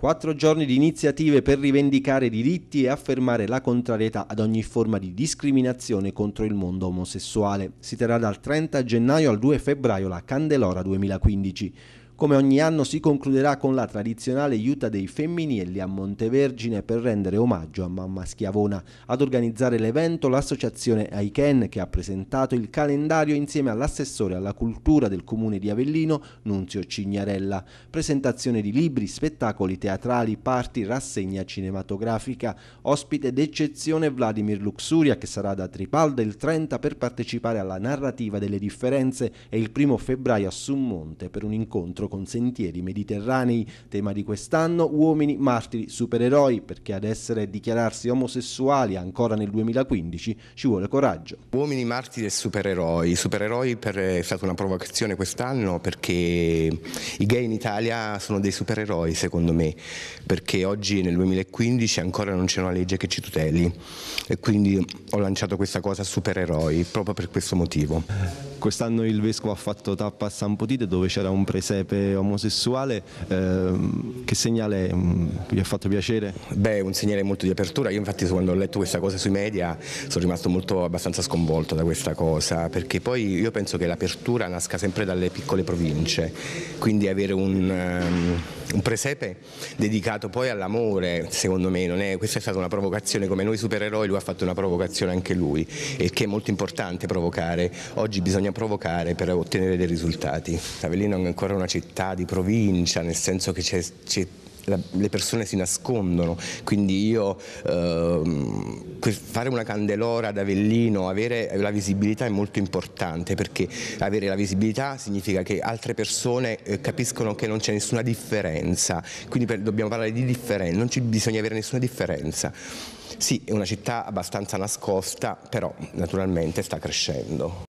Quattro giorni di iniziative per rivendicare diritti e affermare la contrarietà ad ogni forma di discriminazione contro il mondo omosessuale. Si terrà dal 30 gennaio al 2 febbraio la Candelora 2015. Come ogni anno si concluderà con la tradizionale aiuta dei femminili a Montevergine per rendere omaggio a mamma Schiavona. Ad organizzare l'evento l'associazione Aiken che ha presentato il calendario insieme all'assessore alla cultura del comune di Avellino Nunzio Cignarella. Presentazione di libri, spettacoli teatrali, parti, rassegna cinematografica. Ospite d'eccezione Vladimir Luxuria che sarà da Tripalda il 30 per partecipare alla narrativa delle differenze e il primo febbraio a Summonte per un incontro con sentieri mediterranei, tema di quest'anno, uomini, martiri, supereroi, perché ad essere e dichiararsi omosessuali ancora nel 2015 ci vuole coraggio. Uomini, martiri e supereroi. Supereroi per, è stata una provocazione quest'anno perché i gay in Italia sono dei supereroi secondo me, perché oggi nel 2015 ancora non c'è una legge che ci tuteli e quindi ho lanciato questa cosa supereroi proprio per questo motivo. Quest'anno il Vescovo ha fatto tappa a San Potite dove c'era un presepe omosessuale, eh, che segnale mm, vi ha fatto piacere? Beh, un segnale molto di apertura, io infatti quando ho letto questa cosa sui media sono rimasto molto abbastanza sconvolto da questa cosa, perché poi io penso che l'apertura nasca sempre dalle piccole province, quindi avere un... Um, un presepe dedicato poi all'amore, secondo me, è, questa è stata una provocazione, come noi supereroi lui ha fatto una provocazione anche lui, il che è molto importante provocare, oggi bisogna provocare per ottenere dei risultati. Avellino è ancora una città di provincia, nel senso che c'è la, le persone si nascondono, quindi io eh, fare una candelora ad Avellino, avere la visibilità è molto importante perché avere la visibilità significa che altre persone eh, capiscono che non c'è nessuna differenza, quindi per, dobbiamo parlare di differenza, non ci, bisogna avere nessuna differenza. Sì, è una città abbastanza nascosta, però naturalmente sta crescendo.